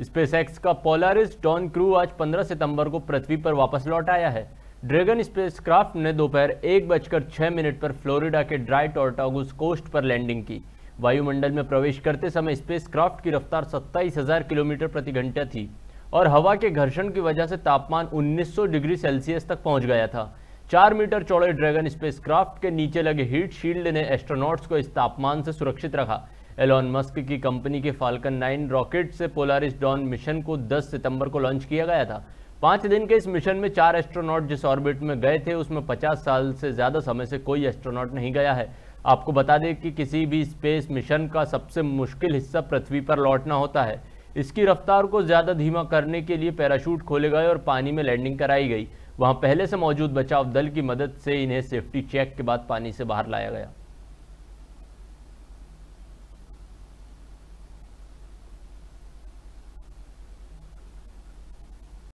x का Polaris Dawn crew आज 15 सितंबर को पृथ्वी पर वापस लौट आया है ड्रैगन स्पेसक्राफ्ट ने दोपहर एक बजकर छः मिनट पर फ्लोरिडा के ड्राई टॉर्टागुस कोस्ट पर लैंडिंग की वायुमंडल में प्रवेश करते समय स्पेसक्राफ्ट की रफ्तार सत्ताईस हजार किलोमीटर प्रति घंटा थी और हवा के घर्षण की वजह से तापमान 1900 डिग्री सेल्सियस तक पहुंच गया था चार मीटर चौड़े ड्रैगन स्पेसक्राफ्ट के नीचे लगे हीट शील्ड ने एस्ट्रोनॉट्स को इस तापमान से सुरक्षित रखा एलॉन मस्क की कंपनी के फाल्कन 9 रॉकेट से पोलारिस डॉन मिशन को 10 सितंबर को लॉन्च किया गया था पाँच दिन के इस मिशन में चार एस्ट्रोनॉट जिस ऑर्बिट में गए थे उसमें 50 साल से ज़्यादा समय से कोई एस्ट्रोनॉट नहीं गया है आपको बता दें कि किसी भी स्पेस मिशन का सबसे मुश्किल हिस्सा पृथ्वी पर लौटना होता है इसकी रफ्तार को ज़्यादा धीमा करने के लिए पैराशूट खोले गए और पानी में लैंडिंग कराई गई वहाँ पहले से मौजूद बचाव दल की मदद से इन्हें सेफ्टी चेक के बाद पानी से बाहर लाया गया